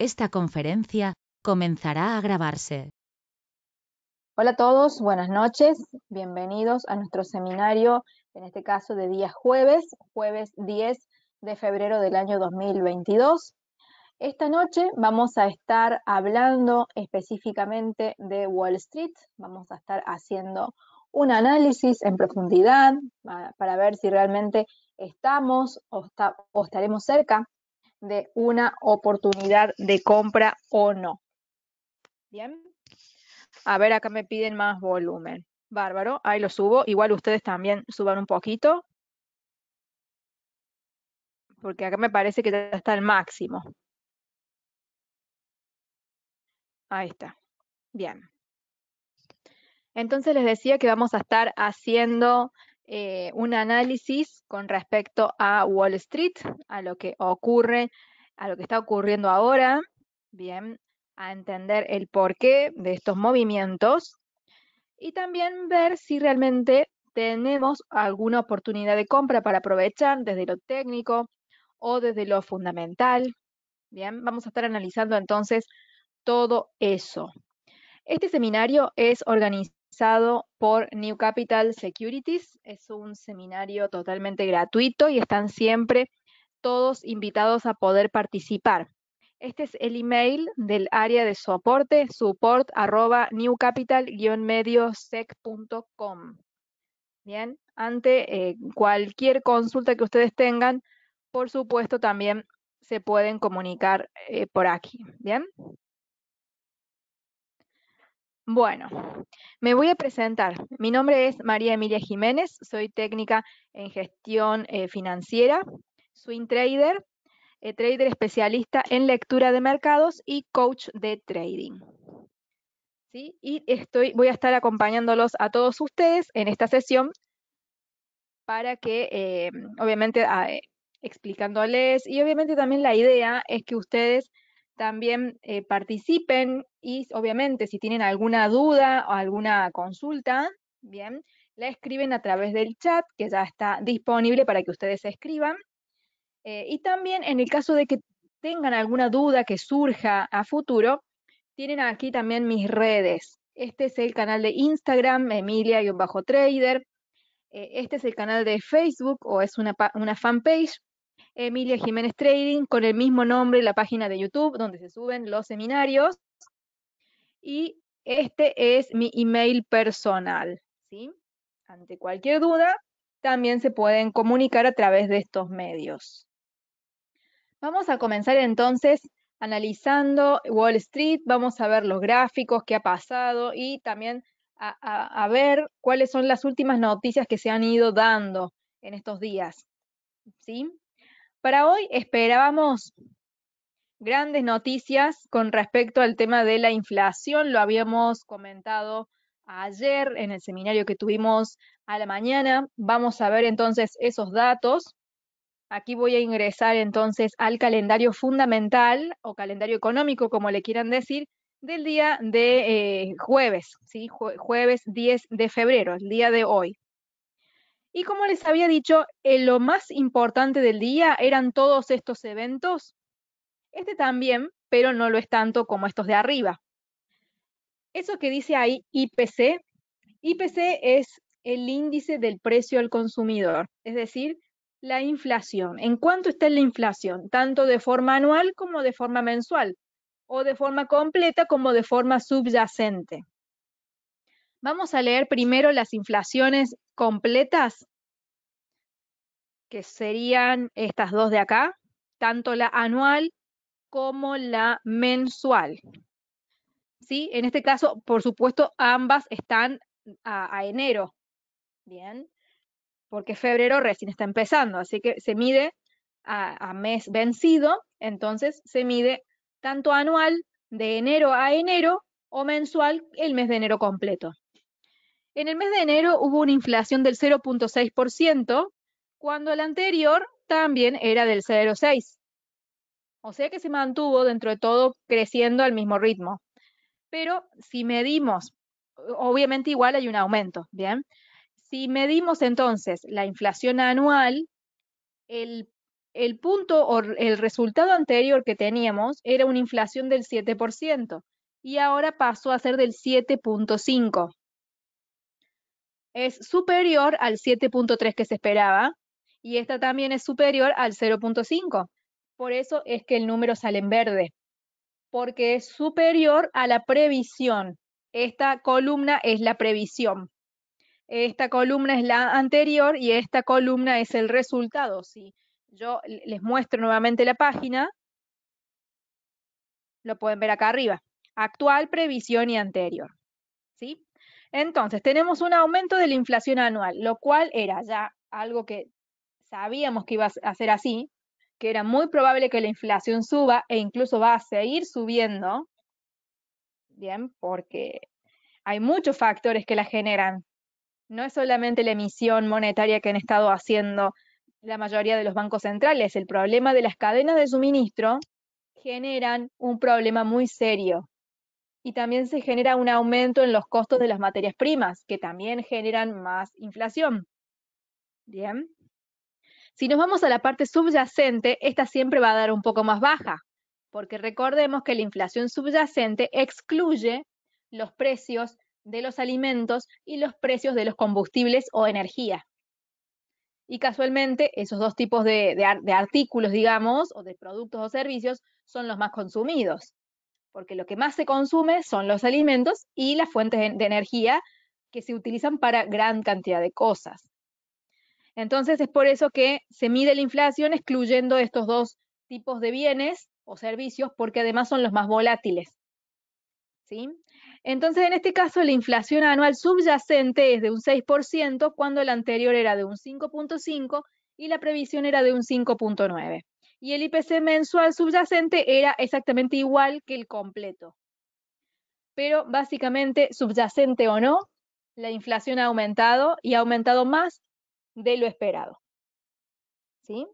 Esta conferencia comenzará a grabarse. Hola a todos, buenas noches, bienvenidos a nuestro seminario, en este caso de día jueves, jueves 10 de febrero del año 2022. Esta noche vamos a estar hablando específicamente de Wall Street, vamos a estar haciendo un análisis en profundidad ah, para ver si realmente estamos o, o estaremos cerca de una oportunidad de compra o no. Bien. A ver, acá me piden más volumen. Bárbaro, ahí lo subo. Igual ustedes también suban un poquito. Porque acá me parece que ya está el máximo. Ahí está. Bien. Entonces les decía que vamos a estar haciendo eh, un análisis con respecto a Wall Street, a lo que ocurre, a lo que está ocurriendo ahora, bien, a entender el porqué de estos movimientos y también ver si realmente tenemos alguna oportunidad de compra para aprovechar desde lo técnico o desde lo fundamental. Bien, vamos a estar analizando entonces todo eso. Este seminario es organizado por New Capital Securities. Es un seminario totalmente gratuito y están siempre todos invitados a poder participar. Este es el email del área de soporte, support medioseccom Bien, ante eh, cualquier consulta que ustedes tengan, por supuesto también se pueden comunicar eh, por aquí. Bien. Bueno, me voy a presentar. Mi nombre es María Emilia Jiménez, soy técnica en gestión eh, financiera, swing trader, eh, trader especialista en lectura de mercados y coach de trading. ¿Sí? Y estoy, voy a estar acompañándolos a todos ustedes en esta sesión para que, eh, obviamente, ah, explicándoles, y obviamente también la idea es que ustedes también eh, participen y obviamente si tienen alguna duda o alguna consulta, bien, la escriben a través del chat que ya está disponible para que ustedes escriban. Eh, y también en el caso de que tengan alguna duda que surja a futuro, tienen aquí también mis redes. Este es el canal de Instagram, Emilia-Trader. Eh, este es el canal de Facebook o es una, una fanpage Emilia Jiménez Trading, con el mismo nombre, la página de YouTube donde se suben los seminarios. Y este es mi email personal. ¿sí? Ante cualquier duda, también se pueden comunicar a través de estos medios. Vamos a comenzar entonces analizando Wall Street, vamos a ver los gráficos, qué ha pasado y también a, ver cuáles son las últimas noticias que se han ido dando en estos días. ¿Sí? Para hoy esperábamos grandes noticias con respecto al tema de la inflación. Lo habíamos comentado ayer en el seminario que tuvimos a la mañana. Vamos a ver entonces esos datos. Aquí voy a ingresar entonces al calendario fundamental o calendario económico, como le quieran decir, del día de eh, jueves, ¿sí? jueves 10 de febrero, el día de hoy. Y como les había dicho, eh, lo más importante del día eran todos estos eventos. Este también, pero no lo es tanto como estos de arriba. Eso que dice ahí IPC, IPC es el índice del precio al consumidor, es decir, la inflación. ¿En cuánto está la inflación? Tanto de forma anual como de forma mensual, o de forma completa como de forma subyacente. Vamos a leer primero las inflaciones completas, que serían estas dos de acá, tanto la anual como la mensual. ¿Sí? En este caso, por supuesto, ambas están a, enero. Bien, porque febrero recién está empezando, así que se mide a, mes vencido, entonces se mide tanto anual de enero a enero o mensual el mes de enero completo. En el mes de enero hubo una inflación del 0.6%, cuando el anterior también era del 0.6%. O sea que se mantuvo dentro de todo creciendo al mismo ritmo. Pero si medimos, obviamente igual hay un aumento, ¿bien? Si medimos entonces la inflación anual, el, el punto o el resultado anterior que teníamos era una inflación del 7% y ahora pasó a ser del 7.5% es superior al 7.3 que se esperaba y esta también es superior al 0.5. Por eso es que el número sale en verde, porque es superior a la previsión. Esta columna es la previsión. Esta columna es la anterior y esta columna es el resultado. Si yo les muestro nuevamente la página, lo pueden ver acá arriba. Actual, previsión y anterior. Entonces, tenemos un aumento de la inflación anual, lo cual era ya algo que sabíamos que iba a ser así, que era muy probable que la inflación suba e incluso va a seguir subiendo, bien, porque hay muchos factores que la generan. No es solamente la emisión monetaria que han estado haciendo la mayoría de los bancos centrales, el problema de las cadenas de suministro generan un problema muy serio y también se genera un aumento en los costos de las materias primas, que también generan más inflación. Bien. Si nos vamos a la parte subyacente, esta siempre va a dar un poco más baja, porque recordemos que la inflación subyacente excluye los precios de los alimentos y los precios de los combustibles o energía. Y casualmente, esos dos tipos de, de artículos, digamos, o de productos o servicios, son los más consumidos porque lo que más se consume son los alimentos y las fuentes de, energía que se utilizan para gran cantidad de cosas. Entonces es por eso que se mide la inflación excluyendo estos dos tipos de bienes o servicios, porque además son los más volátiles. ¿Sí? Entonces, en este caso, la inflación anual subyacente es de un 6%, cuando la anterior era de un 5.5% y la previsión era de un 5.9% y el IPC mensual subyacente era exactamente igual que el completo. Pero básicamente, subyacente o no, la inflación ha aumentado y ha aumentado más de lo esperado. ¿Sí?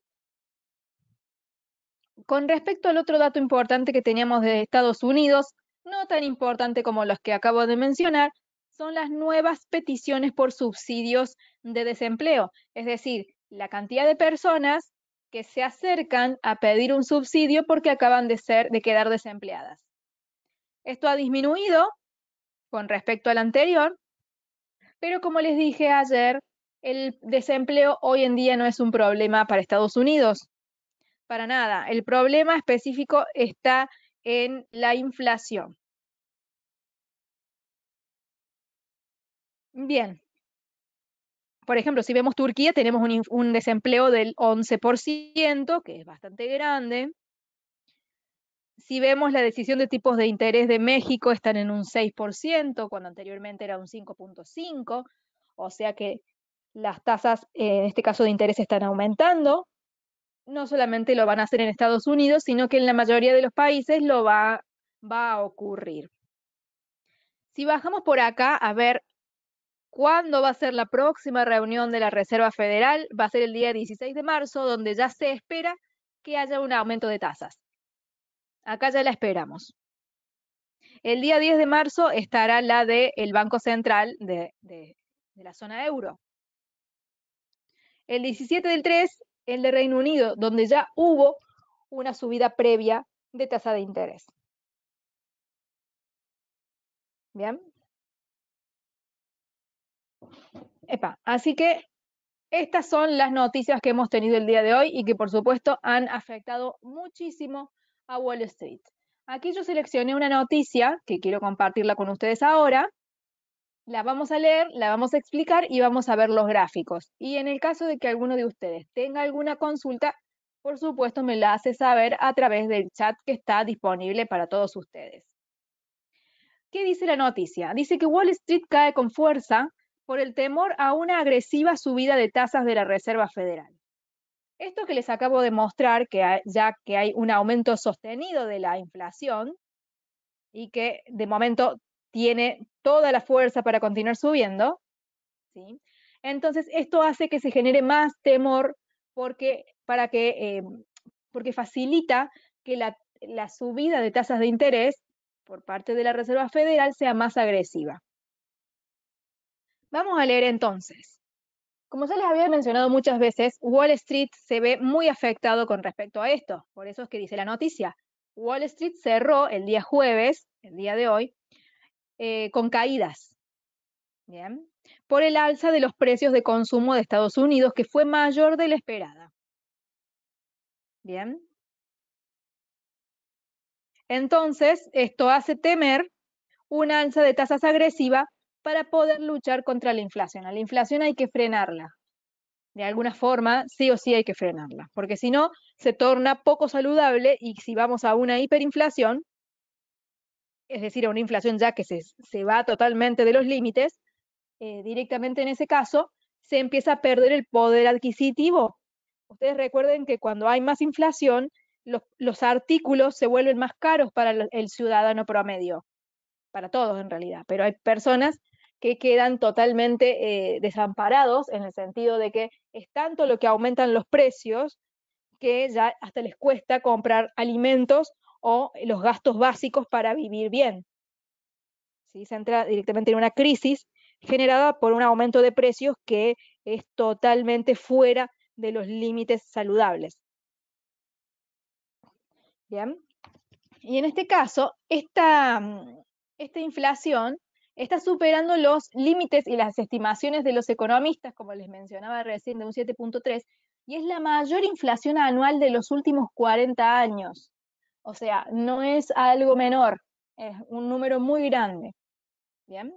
Con respecto al otro dato importante que teníamos de Estados Unidos, no tan importante como los que acabo de mencionar, son las nuevas peticiones por subsidios de desempleo, es decir, la cantidad de personas que se acercan a pedir un subsidio porque acaban de, ser, de quedar desempleadas. Esto ha disminuido con respecto al anterior, pero como les dije ayer, el desempleo hoy en día no es un problema para Estados Unidos, para nada. El problema específico está en la inflación. Bien, por ejemplo, si vemos Turquía, tenemos un, desempleo del 11%, que es bastante grande. Si vemos la decisión de tipos de interés de México, están en un 6%, cuando anteriormente era un 5.5%, o sea que las tasas, eh, en este caso de interés, están aumentando. No solamente lo van a hacer en Estados Unidos, sino que en la mayoría de los países lo va a ocurrir. Si bajamos por acá a ver ¿Cuándo va a ser la próxima reunión de la Reserva Federal? Va a ser el día 16 de marzo, donde ya se espera que haya un aumento de tasas. Acá ya la esperamos. El día 10 de marzo estará la del Banco Central de, de, la zona euro. El 17 del 3, el de Reino Unido, donde ya hubo una subida previa de tasa de interés. Bien, así que estas son las noticias que hemos tenido el día de hoy y que por supuesto han afectado muchísimo a Wall Street. Aquí yo seleccioné una noticia que quiero compartirla con ustedes ahora. La vamos a leer, la vamos a explicar y vamos a ver los gráficos. Y en el caso de que alguno de ustedes tenga alguna consulta, por supuesto me la hace saber a través del chat que está disponible para todos ustedes. ¿Qué dice la noticia? Dice que Wall Street cae con fuerza por el temor a una agresiva subida de tasas de la Reserva Federal. Esto que les acabo de mostrar, que ya que hay un aumento sostenido de la inflación y que de momento tiene toda la fuerza para continuar subiendo, entonces esto hace que se genere más temor porque, para que, eh, porque facilita que la subida de tasas de interés por parte de la Reserva Federal sea más agresiva. Vamos a leer entonces. Como se les había mencionado muchas veces, Wall Street se ve muy afectado con respecto a esto. Por eso es que dice la noticia. Wall Street cerró el día jueves, el día de hoy, eh, con caídas. Bien. Por el alza de los precios de consumo de Estados Unidos, que fue mayor de la esperada. Bien. Entonces, esto hace temer una alza de tasas agresiva para poder luchar contra la inflación. la inflación hay que frenarla. De alguna forma, sí o sí hay que frenarla, porque si no, se torna poco saludable y si vamos a una hiperinflación, es decir, a una inflación ya que se, va totalmente de los límites, eh, directamente en ese caso, se empieza a perder el poder adquisitivo. Ustedes recuerden que cuando hay más inflación, los, artículos se vuelven más caros para el, el ciudadano promedio, para todos en realidad, pero hay personas que quedan totalmente eh, desamparados en el sentido de que es tanto lo que aumentan los precios que ya hasta les cuesta comprar alimentos o los gastos básicos para vivir bien. Se entra directamente en una crisis generada por un aumento de precios que es totalmente fuera de los límites saludables. Bien. Y en este caso, esta mm, inflación está superando los límites y las estimaciones de los economistas, como les mencionaba recién, de un 7.3, y es la mayor inflación anual de los últimos 40 años. O sea, no es algo menor, es un número muy grande. ¿Bien?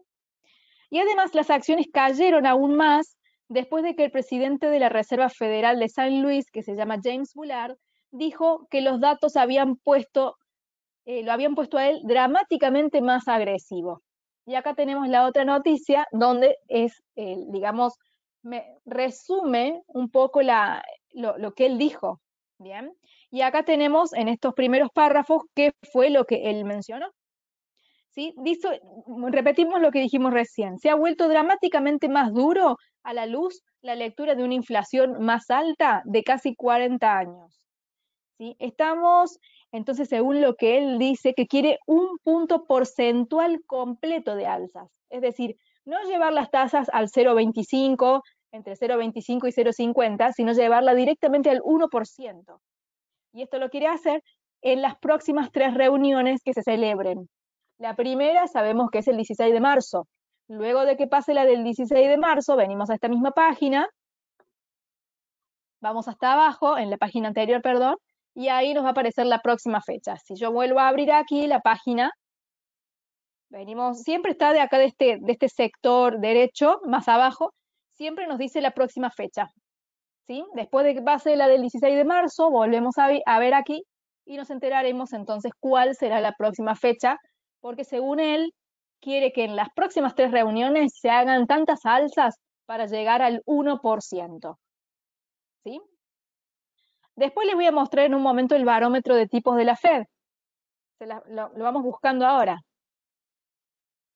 Y además las acciones cayeron aún más después de que el presidente de la Reserva Federal de San Luis, que se llama James Bullard, dijo que los datos habían puesto, eh, lo habían puesto a él dramáticamente más agresivo. Y acá tenemos la otra noticia donde es, digamos, me resume un poco lo, lo, que él dijo, ¿bien? Y acá tenemos en estos primeros párrafos qué fue lo que él mencionó. ¿Sí? Dice, repetimos lo que dijimos recién, se ha vuelto dramáticamente más duro a la luz la lectura de una inflación más alta de casi 40 años. ¿Sí? Estamos entonces, según lo que él dice, que quiere un punto porcentual completo de alzas. Es decir, no llevar las tasas al 0,25, entre 0,25 y 0,50, sino llevarla directamente al 1%. Y esto lo quiere hacer en las próximas tres reuniones que se celebren. La primera sabemos que es el 16 de marzo. Luego de que pase la del 16 de marzo, venimos a esta misma página, vamos hasta abajo, en la página anterior, perdón, y ahí nos va a aparecer la próxima fecha. Si yo vuelvo a abrir aquí la página, venimos, siempre está de acá de este, de este sector derecho, más abajo, siempre nos dice la próxima fecha. ¿sí? Después de que pase la del 16 de marzo, volvemos a, a ver aquí y nos enteraremos entonces cuál será la próxima fecha, porque según él, quiere que en las próximas tres reuniones se hagan tantas alzas para llegar al 1%. ¿Sí? Después les voy a mostrar en un momento el barómetro de tipos de la Fed. lo, vamos buscando ahora.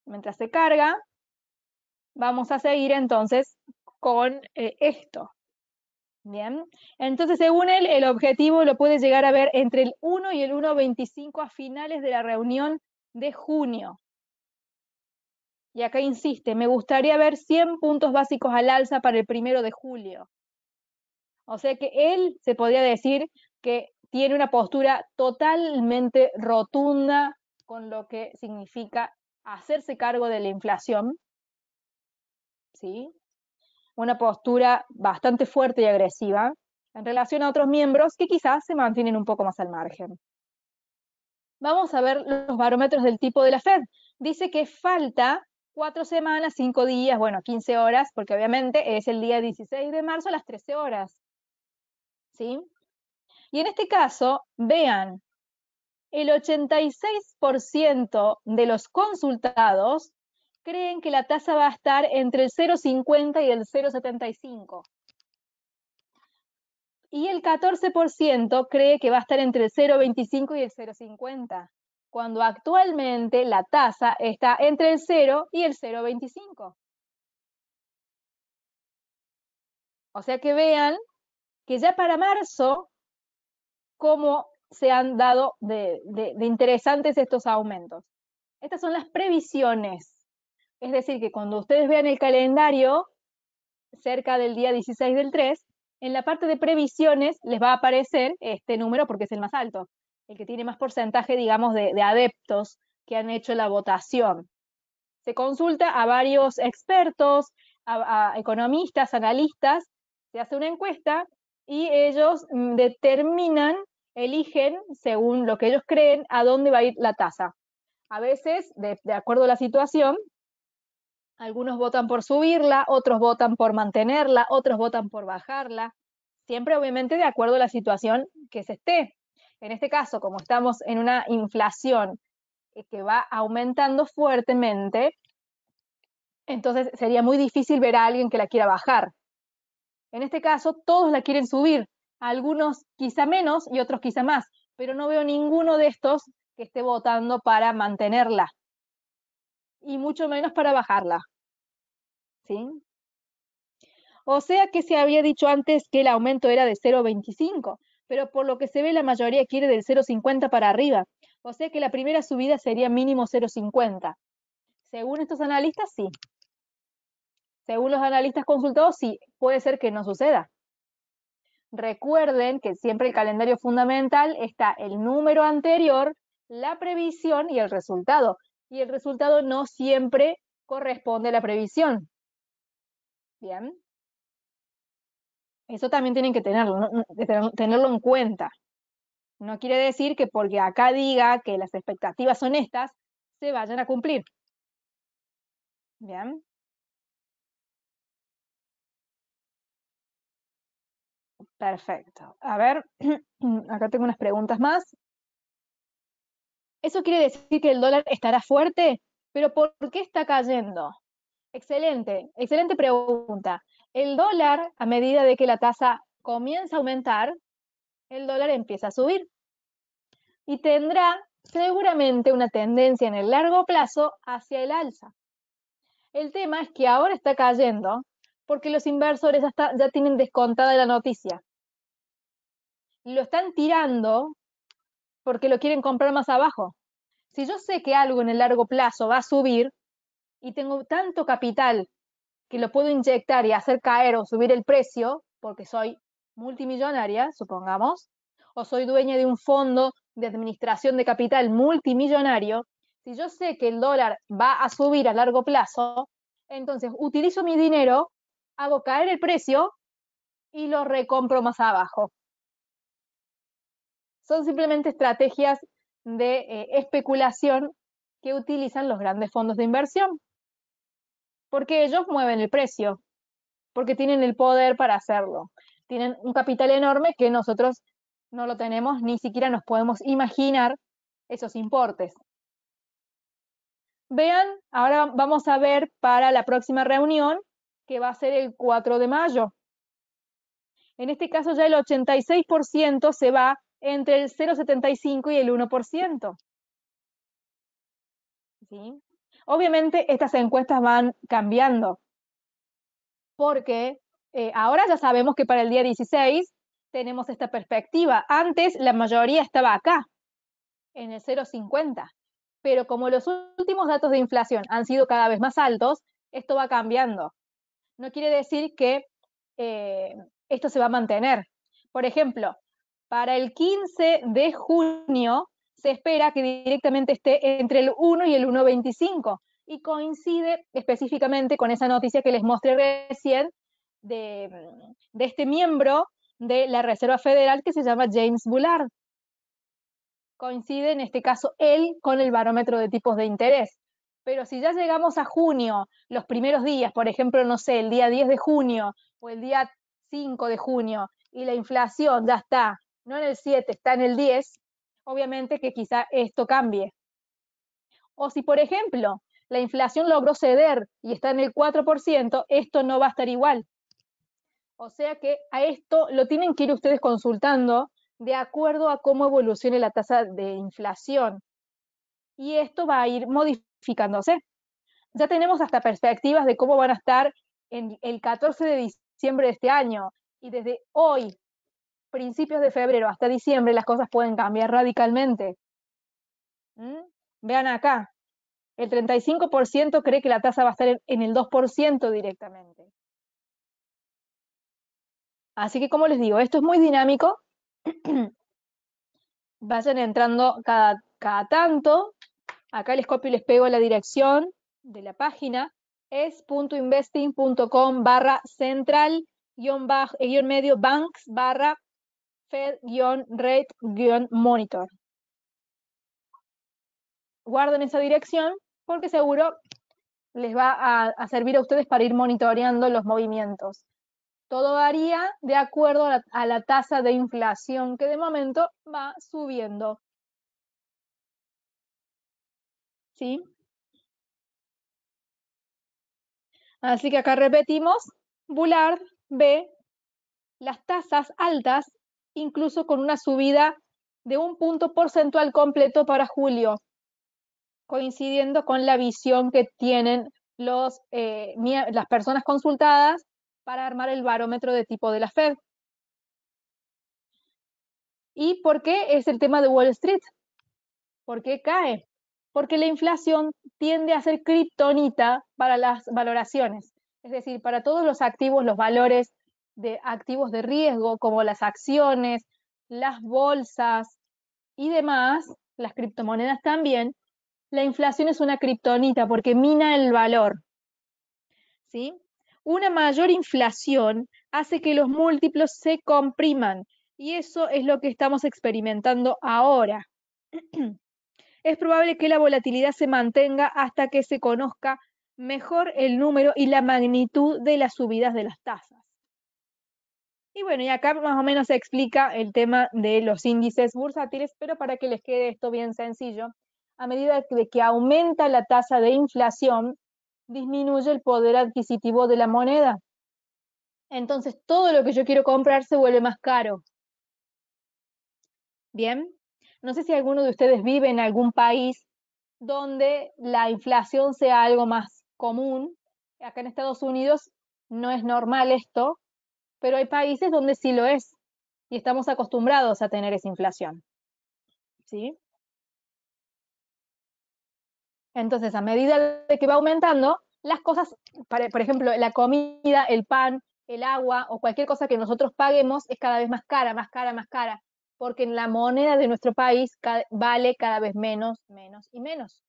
Mientras se carga, vamos a seguir entonces con eh, esto. Bien, entonces según él, el objetivo lo puede llegar a ver entre el 1 y el 1.25 a finales de la reunión de junio. Y acá insiste, me gustaría ver 100 puntos básicos al alza para el primero de julio. O sea que él se podría decir que tiene una postura totalmente rotunda con lo que significa hacerse cargo de la inflación, ¿sí? Una postura bastante fuerte y agresiva en relación a otros miembros que quizás se mantienen un poco más al margen. Vamos a ver los barómetros del tipo de la Fed. Dice que falta cuatro semanas, cinco días, bueno, 15 horas, porque obviamente es el día 16 de marzo a las 13 horas. ¿sí? Y en este caso, vean, el 86% de los consultados creen que la tasa va a estar entre el 0,50 y el 0,75. Y el 14% cree que va a estar entre el 0,25 y el 0,50, cuando actualmente la tasa está entre el 0 y el 0,25. O sea que vean que ya para marzo, cómo se han dado de, interesantes estos aumentos. Estas son las previsiones. Es decir, que cuando ustedes vean el calendario, cerca del día 16 del 3, en la parte de previsiones les va a aparecer este número porque es el más alto, el que tiene más porcentaje, digamos, de, adeptos que han hecho la votación. Se consulta a varios expertos, a, economistas, analistas, se hace una encuesta y ellos mm, determinan, eligen, según lo que ellos creen, a dónde va a ir la tasa. A veces, de, acuerdo a la situación, algunos votan por subirla, otros votan por mantenerla, otros votan por bajarla, siempre obviamente de acuerdo a la situación que se esté. En este caso, como estamos en una inflación eh, que va aumentando fuertemente, entonces sería muy difícil ver a alguien que la quiera bajar. En este caso, todos la quieren subir, algunos quizá menos y otros quizá más, pero no veo ninguno de estos que esté votando para mantenerla y mucho menos para bajarla. ¿Sí? O sea que se había dicho antes que el aumento era de 0,25, pero por lo que se ve la mayoría quiere del 0,50 para arriba. O sea que la primera subida sería mínimo 0,50. Según estos analistas, sí. Según los analistas consultados, sí, puede ser que no suceda. Recuerden que siempre el calendario fundamental está el número anterior, la previsión y el resultado. Y el resultado no siempre corresponde a la previsión. Bien. Eso también tienen que tenerlo, mm, tenerlo en cuenta. No quiere decir que porque acá diga que las expectativas son estas, se vayan a cumplir. Bien. Perfecto. A ver, acá tengo unas preguntas más. Eso quiere decir que el dólar estará fuerte, pero ¿por qué está cayendo? Excelente, excelente pregunta. El dólar, a medida de que la tasa comienza a aumentar, el dólar empieza a subir y tendrá seguramente una tendencia en el largo plazo hacia el alza. El tema es que ahora está cayendo porque los inversores ya tienen descontada la noticia lo están tirando porque lo quieren comprar más abajo. Si yo sé que algo en el largo plazo va a subir y tengo tanto capital que lo puedo inyectar y hacer caer o subir el precio, porque soy multimillonaria, supongamos, o soy dueña de un fondo de administración de capital multimillonario, si yo sé que el dólar va a subir a largo plazo, entonces utilizo mi dinero, hago caer el precio y lo recompro más abajo. Son simplemente estrategias de eh, especulación que utilizan los grandes fondos de inversión. Porque ellos mueven el precio, porque tienen el poder para hacerlo. Tienen un capital enorme que nosotros no lo tenemos, ni siquiera nos podemos imaginar esos importes. Vean, ahora vamos a ver para la próxima reunión, que va a ser el 4 de mayo. En este caso ya el 86% se va entre el 0,75 y el 1%. Obviamente estas encuestas van cambiando, porque eh, ahora ya sabemos que para el día 16 tenemos esta perspectiva. Antes la mayoría estaba acá, en el 0,50, pero como los últimos datos de inflación han sido cada vez más altos, esto va cambiando. No quiere decir que eh, esto se va a mantener. Por ejemplo, para el 15 de junio se espera que directamente esté entre el 1 y el 1.25 y coincide específicamente con esa noticia que les mostré recién mm, de, este miembro de la Reserva Federal que se llama James Bullard. Coincide en este caso él con el barómetro de tipos de interés. Pero si ya llegamos a junio, los primeros días, por ejemplo, no sé, el día 10 de junio o el día 5 de junio, y la inflación ya está no en el 7, está en el 10, obviamente que quizá esto cambie. O si, por ejemplo, la inflación logró ceder y está en el 4%, esto no va a estar igual. O sea que a esto lo tienen que ir ustedes consultando de acuerdo a cómo evolucione la tasa de inflación. Y esto va a ir modificándose. Ya tenemos hasta perspectivas de cómo van a estar en el 14 de diciembre de este año. Y desde hoy principios de febrero hasta diciembre las cosas pueden cambiar radicalmente. ¿Mm? Vean acá, el 35% cree que la tasa va a estar en el 2% directamente. Así que, como les digo, esto es muy dinámico. Vayan entrando cada, cada tanto. Acá les copio y les pego la dirección de la página. Es.investing.com barra central guión, medio banks barra fed-rate-monitor. Guarden esa dirección porque seguro les va a, servir a ustedes para ir monitoreando los movimientos. Todo varía de acuerdo a la, tasa de inflación que de momento va subiendo. ¿Sí? Así que acá repetimos, Bullard ve las tasas altas incluso con una subida de un punto porcentual completo para julio, coincidiendo con la visión que tienen eh, las personas consultadas para armar el barómetro de tipo de la Fed. ¿Y por qué es el tema de Wall Street? ¿Por qué cae? Porque la inflación tiende a ser criptonita para las valoraciones, es decir, para todos los activos, los valores, de activos de riesgo como las acciones, las bolsas y demás, las criptomonedas también, la inflación es una criptonita porque mina el valor. ¿Sí? Una mayor inflación hace que los múltiplos se compriman y eso es lo que estamos experimentando ahora. es probable que la volatilidad se mantenga hasta que se conozca mejor el número y la magnitud de las subidas de las tasas. Y bueno, y acá más o menos se explica el tema de los índices bursátiles, pero para que les quede esto bien sencillo, a medida que, aumenta la tasa de inflación, disminuye el poder adquisitivo de la moneda. Entonces, todo lo que yo quiero comprar se vuelve más caro. Bien, no sé si alguno de ustedes vive en algún país donde la inflación sea algo más común. Acá en Estados Unidos no es normal esto, pero hay países donde sí lo es y estamos acostumbrados a tener esa inflación. ¿Sí? Entonces, a medida de que va aumentando, las cosas, por ejemplo, la comida, el pan, el agua o cualquier cosa que nosotros paguemos es cada vez más cara, más cara, más cara, porque la moneda de nuestro país vale cada vez menos, menos y menos.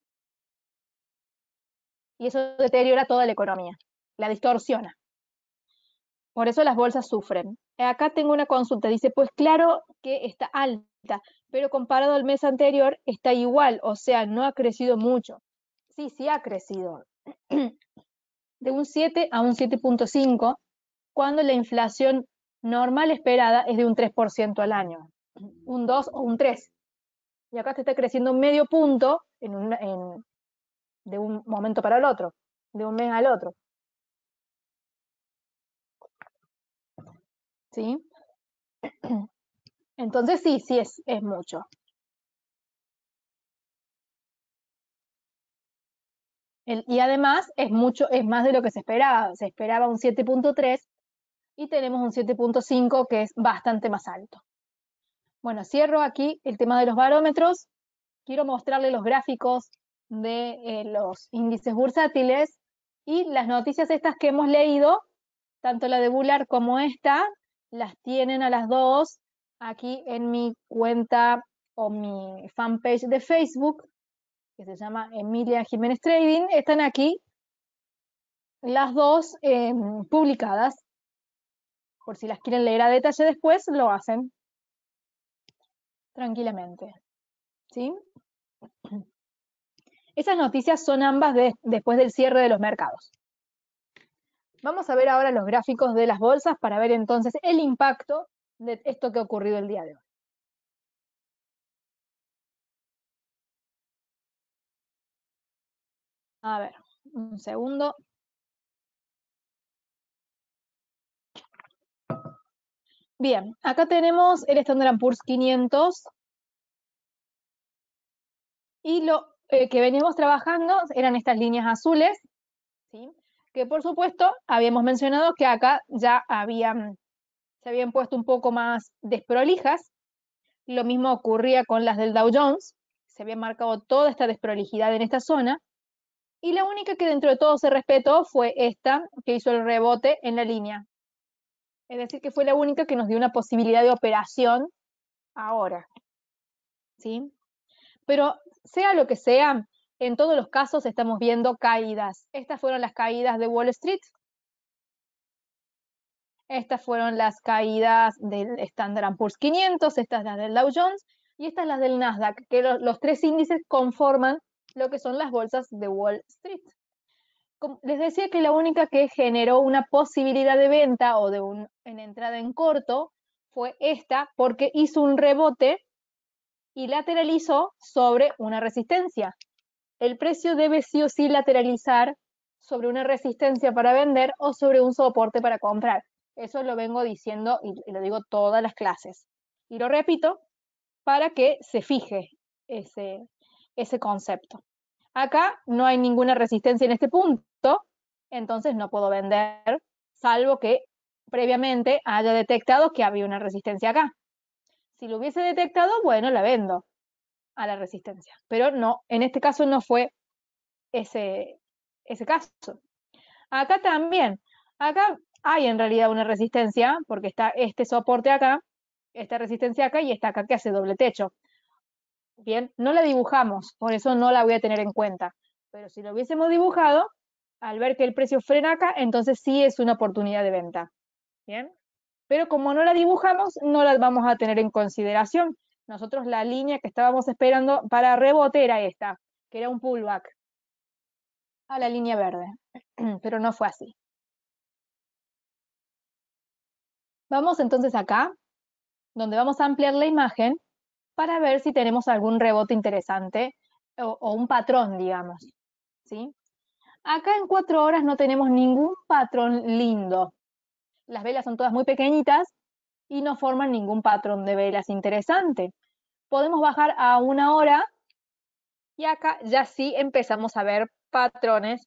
Y eso deteriora toda la economía, la distorsiona. Por eso las bolsas sufren. Eh, acá tengo una consulta, dice, pues claro que está alta, pero comparado al mes anterior está igual, o sea, no ha crecido mucho. Sí, sí ha crecido. De un 7 a un 7.5, cuando la inflación normal esperada es de un 3% al año, un 2 o un 3. Y acá se está creciendo un medio punto de un momento para el otro, de un mes al otro. ¿sí? Entonces sí, sí es, es mucho. y además es mucho, es más de lo que se esperaba. Se esperaba un 7.3 y tenemos un 7.5 que es bastante más alto. Bueno, cierro aquí el tema de los barómetros. Quiero mostrarle los gráficos de eh, los índices bursátiles y las noticias estas que hemos leído, tanto la de Bular como esta, las tienen a las dos aquí en mi cuenta o mi fanpage de Facebook, que se llama Emilia Jiménez Trading, están aquí las dos em, publicadas. Por si las quieren leer a detalle después, lo hacen tranquilamente. ¿Sí? Esas noticias son ambas después del cierre de los mercados. Vamos a ver ahora los gráficos de las bolsas para ver entonces el impacto de esto que ha ocurrido el día de hoy. A ver, un segundo. Bien, acá tenemos el Standard Poor's 500 y lo eh, que veníamos trabajando eran estas líneas azules, ¿sí? que por supuesto habíamos mencionado que acá ya habían, se habían puesto un poco más desprolijas. Lo mismo ocurría con las del Dow Jones, se había marcado toda esta desprolijidad en esta zona. Y la única que dentro de todo se respetó fue esta, que hizo el rebote en la línea. Es decir, que fue la única que nos dio una posibilidad de operación ahora. ¿Sí? Pero sea lo que sea, en todos los casos estamos viendo caídas. Estas fueron las caídas de Wall Street. Estas fueron las caídas del Standard Poor's 500, estas es las del Dow Jones y estas es las del Nasdaq, que los, tres índices conforman lo que son las bolsas de Wall Street. les decía que la única que generó una posibilidad de venta o de un, en entrada en corto fue esta porque hizo un rebote y lateralizó sobre una resistencia el precio debe sí o sí lateralizar sobre una resistencia para vender o sobre un soporte para comprar. Eso lo vengo diciendo y lo digo todas las clases. Y lo repito para que se fije ese, ese concepto. Acá no hay ninguna resistencia en este punto, entonces no puedo vender, salvo que previamente haya detectado que había una resistencia acá. Si lo hubiese detectado, bueno, la vendo a la resistencia. Pero no, en este caso no fue ese, ese caso. Acá también, acá hay en realidad una resistencia, porque está este soporte acá, esta resistencia acá y esta acá que hace doble techo. Bien, no la dibujamos, por eso no la voy a tener en cuenta. Pero si lo hubiésemos dibujado, al ver que el precio frena acá, entonces sí es una oportunidad de venta. Bien, pero como no la dibujamos, no la vamos a tener en consideración. Nosotros la línea que estábamos esperando para rebote a esta, que era un pullback a la línea verde, pero no fue así. Vamos entonces acá, donde vamos a ampliar la imagen para ver si tenemos algún rebote interesante o, un patrón, digamos. Acá en cuatro horas no tenemos ningún patrón lindo. Las velas son todas muy pequeñitas y no forman ningún patrón de velas interesante. Podemos bajar a una hora y acá ya sí empezamos a ver patrones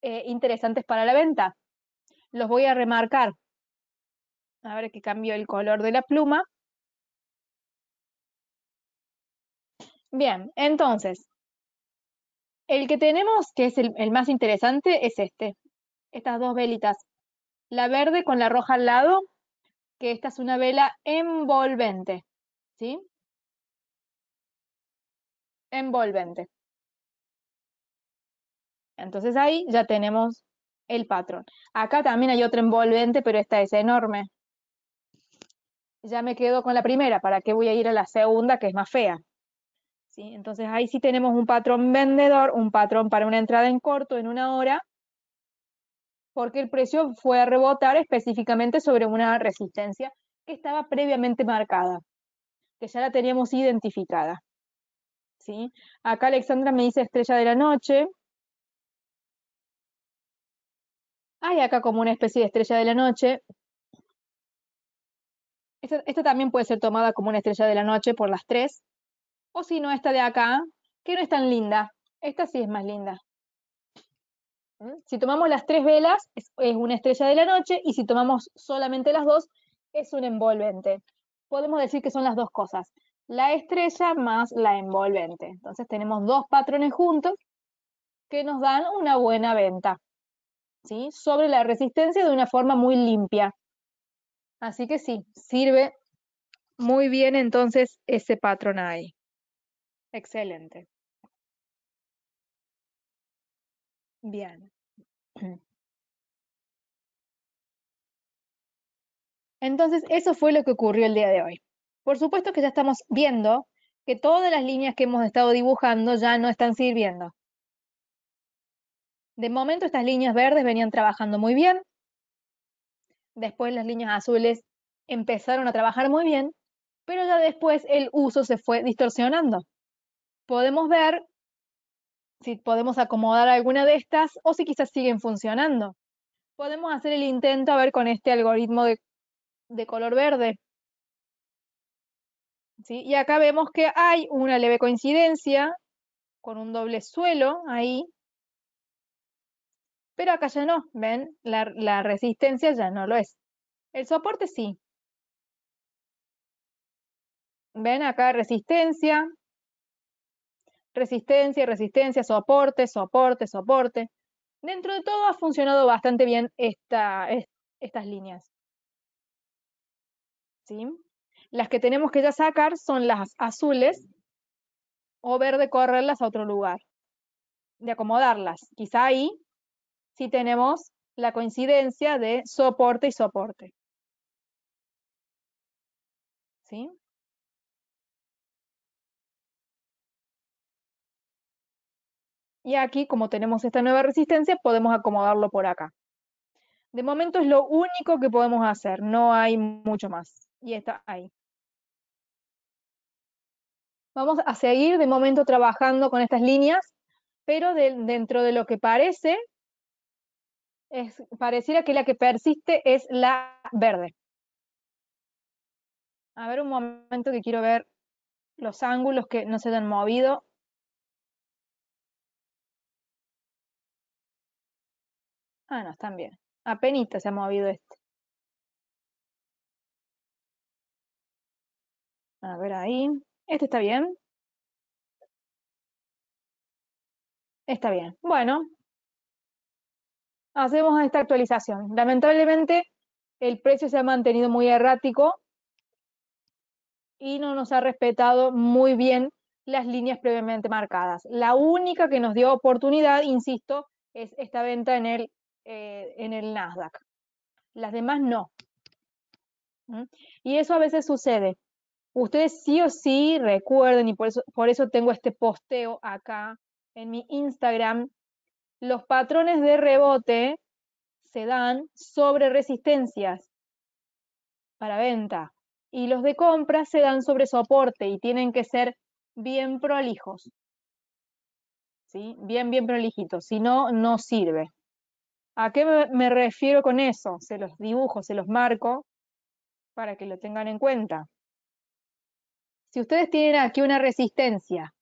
eh, interesantes para la venta. Los voy a remarcar. A ver que cambio el color de la pluma. Bien, entonces, el que tenemos, que es el, más interesante, es este. Estas dos velitas. La verde con la roja al lado que esta es una vela envolvente, ¿sí? Envolvente. Entonces ahí ya tenemos el patrón. Acá también hay otro envolvente, pero esta es enorme. Ya me quedo con la primera, ¿para qué voy a ir a la segunda que es más fea? ¿Sí? Entonces ahí sí tenemos un patrón vendedor, un patrón para una entrada en corto en una hora porque el precio fue a rebotar específicamente sobre una resistencia que estaba previamente marcada, que ya la teníamos identificada. ¿sí? Acá Alexandra me dice estrella de la noche. Hay acá como una especie de estrella de la noche. Esta, esta también puede ser tomada como una estrella de la noche por las tres. O si no, esta de acá, que no es tan linda. Esta sí es más linda. Si tomamos las tres velas, es, una estrella de la noche, y si tomamos solamente las dos, es un envolvente. Podemos decir que son las dos cosas, la estrella más la envolvente. Entonces tenemos dos patrones juntos que nos dan una buena venta, ¿sí? Sobre la resistencia de una forma muy limpia. Así que sí, sirve muy bien entonces ese patrón ahí. Excelente. Bien. Entonces, eso fue lo que ocurrió el día de hoy. Por supuesto que ya estamos viendo que todas las líneas que hemos estado dibujando ya no están sirviendo. De momento estas líneas verdes venían trabajando muy bien, después las líneas azules empezaron a trabajar muy bien, pero ya después el uso se fue distorsionando. Podemos ver si podemos acomodar alguna de estas o si quizás siguen funcionando. Podemos hacer el intento a ver con este algoritmo de, color verde. ¿Sí? Y acá vemos que hay una leve coincidencia con un doble suelo ahí, pero acá ya no, ¿ven? la resistencia ya no lo es. El soporte sí. ¿Ven? Acá resistencia, resistencia y resistencia, soporte, soporte, soporte. Dentro de todo ha funcionado bastante bien estas líneas. Las que tenemos que ya sacar son las azules o verde correrlas a otro lugar, de acomodarlas. Quizá ahí sí tenemos la coincidencia de soporte y soporte. ¿Sí? Y aquí, como tenemos esta nueva resistencia, podemos acomodarlo por acá. De momento es lo único que podemos hacer, no hay mucho más. Y está ahí. Vamos a seguir de momento trabajando con estas líneas, pero dentro de lo que parece, es, pareciera que la que persiste es la verde. A ver un momento que quiero ver los ángulos que no se han movido. Ah, no, están bien. Apenita se ha movido este. A ver ahí. Este está bien. Está bien. Bueno, hacemos esta actualización. Lamentablemente, el precio se ha mantenido muy errático y no nos ha respetado muy bien las líneas previamente marcadas. La única que nos dio oportunidad, insisto, es esta venta en el eh, en el Nasdaq. Las demás no. ¿Mm? Y eso a veces sucede. Ustedes sí o sí recuerden, y por eso, por eso tengo este posteo acá en mi Instagram, los patrones de rebote se dan sobre resistencias para venta y los de compra se dan sobre soporte y tienen que ser bien prolijos. ¿Sí? Bien, bien prolijitos, si no, no sirve. ¿A qué me refiero con eso? Se los dibujo, se los marco para que lo tengan en cuenta. Si ustedes tienen aquí una resistencia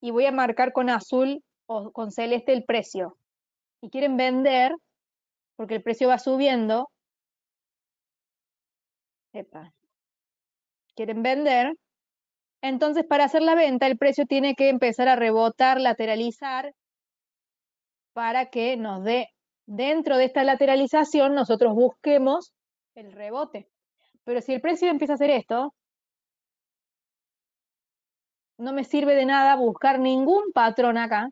y voy a marcar con azul o con celeste el precio y quieren vender porque el precio va subiendo, quieren vender, entonces para hacer la venta el precio tiene que empezar a rebotar, lateralizar para que nos dé, dentro de esta lateralización, nosotros busquemos el rebote. Pero si el precio empieza a hacer esto, no me sirve de nada buscar ningún patrón acá,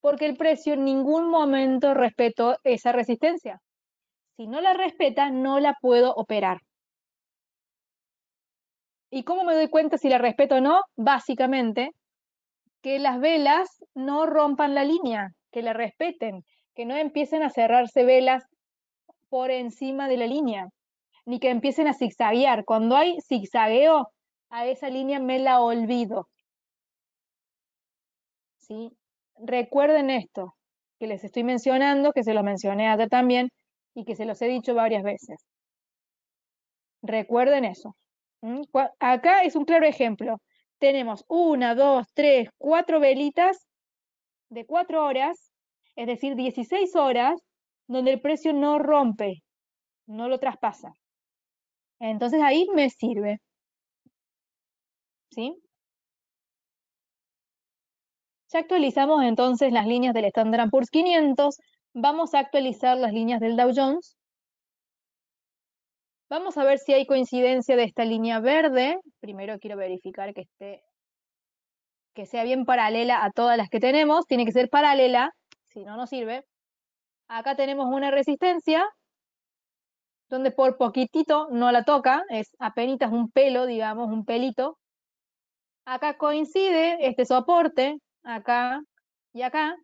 porque el precio en ningún momento respetó esa resistencia. Si no la respeta, no la puedo operar. ¿Y cómo me doy cuenta si la respeto o no? Básicamente, que las velas no rompan la línea que la respeten, que no empiecen a cerrarse velas por encima de la línea, ni que empiecen a zigzaguear. Cuando hay zigzagueo, a esa línea me la olvido. ¿Sí? Recuerden esto que les estoy mencionando, que se lo mencioné ayer también y que se los he dicho varias veces. Recuerden eso. Acá es un claro ejemplo. Tenemos una, dos, tres, cuatro velitas de cuatro horas es decir, 16 horas donde el precio no rompe, no lo traspasa. Entonces ahí me sirve. ¿Sí? Ya actualizamos entonces las líneas del Standard Poor's 500, vamos a actualizar las líneas del Dow Jones. Vamos a ver si hay coincidencia de esta línea verde. Primero quiero verificar que esté que sea bien paralela a todas las que tenemos, tiene que ser paralela si no nos sirve, acá tenemos una resistencia donde por poquitito no la toca, es apenas un pelo, digamos, un pelito. Acá coincide este soporte, acá y acá,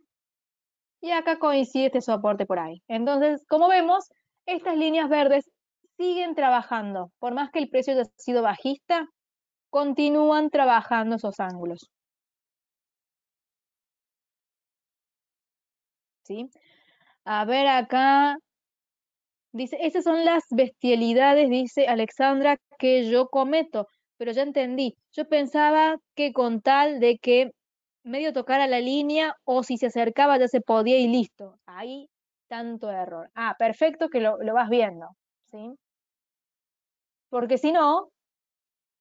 y acá coincide este soporte por ahí. Entonces, como vemos, estas líneas verdes siguen trabajando, por más que el precio haya sido bajista, continúan trabajando esos ángulos. ¿sí? A ver acá, dice, esas son las bestialidades, dice Alexandra, que yo cometo, pero ya entendí, yo pensaba que con tal de que medio tocara la línea o si se acercaba ya se podía y listo, ahí tanto error. Ah, perfecto que lo, lo vas viendo, ¿sí? Porque si no,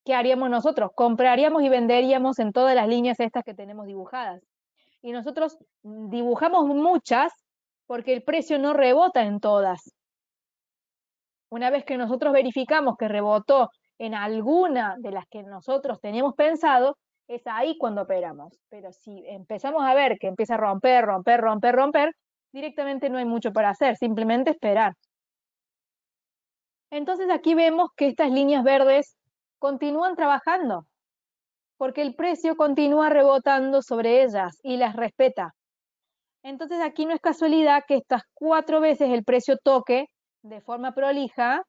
¿qué haríamos nosotros? Compraríamos y venderíamos en todas las líneas estas que tenemos dibujadas y nosotros dibujamos muchas porque el precio no rebota en todas. Una vez que nosotros verificamos que rebotó en alguna de las que nosotros teníamos pensado, es ahí cuando operamos. Pero si empezamos a ver que empieza a romper, romper, romper, romper, directamente no hay mucho para hacer, simplemente esperar. Entonces aquí vemos que estas líneas verdes continúan trabajando porque el precio continúa rebotando sobre ellas y las respeta. Entonces aquí no es casualidad que estas cuatro veces el precio toque de forma prolija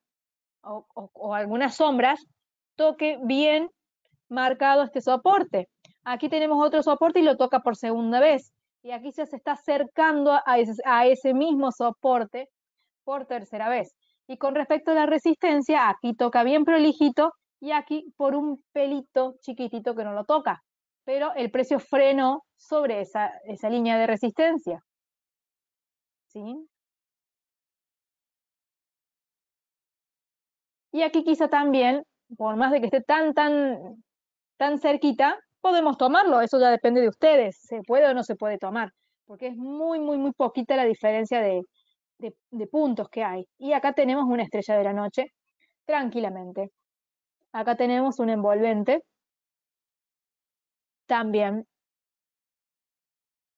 o, algunas sombras, toque bien marcado este soporte. Aquí tenemos otro soporte y lo toca por segunda vez. Y aquí ya se está acercando a ese, a ese mismo soporte por tercera vez. Y con respecto a la resistencia, aquí toca bien prolijito y aquí por un pelito chiquitito que no lo toca. Pero el precio frenó sobre esa, línea de resistencia. ¿Sí? Y aquí quizá también, por más de que esté tan, tan, tan cerquita, podemos tomarlo. Eso ya depende de ustedes. Se puede o no se puede tomar. Porque es muy, muy, muy poquita la diferencia de puntos que hay. Y acá tenemos una estrella de la noche tranquilamente. Acá tenemos un envolvente. También.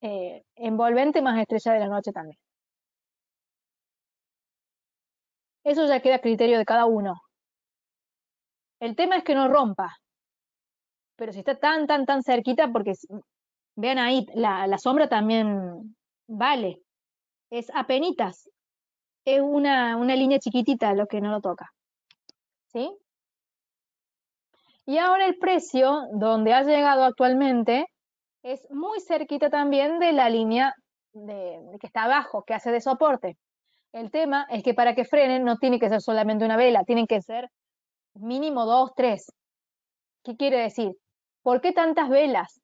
Eh, envolvente más estrella de la noche también. Eso ya queda a criterio de cada uno. El tema es que no rompa. Pero si está tan, tan, tan cerquita, porque vean ahí, la, sombra también vale. Es apenitas. Es una, una línea chiquitita lo que no lo toca. ¿Sí? Y ahora el precio donde ha llegado actualmente es muy cerquita también de la línea que está abajo, que hace de soporte. El tema es que para que frenen no tiene que ser solamente una vela, tienen que ser mínimo dos, tres. ¿Qué quiere decir? ¿Por qué tantas velas?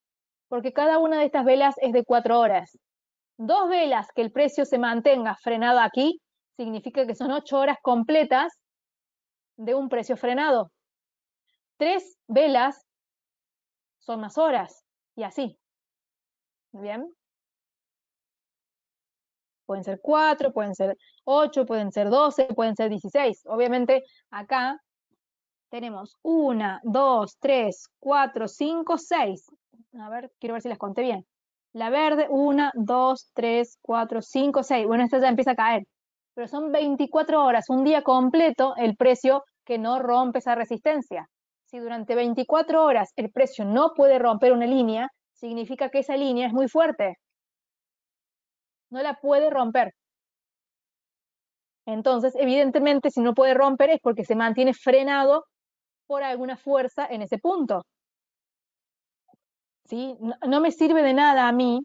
Porque cada una de estas velas es de cuatro horas. Dos velas que el precio se mantenga frenado aquí significa que son ocho horas completas de un precio frenado tres velas son más horas y así. ¿Bien? Pueden ser cuatro, pueden ser ocho, pueden ser doce, pueden ser dieciséis. Obviamente acá tenemos una, dos, tres, cuatro, cinco, seis. A ver, quiero ver si las conté bien. La verde, una, dos, tres, cuatro, cinco, seis. Bueno, esta ya empieza a caer. Pero son 24 horas, un día completo, el precio que no rompe esa resistencia. Si durante 24 horas el precio no puede romper una línea, significa que esa línea es muy fuerte. No la puede romper. Entonces, evidentemente, si no puede romper es porque se mantiene frenado por alguna fuerza en ese punto. ¿Sí? No, me sirve de nada a mí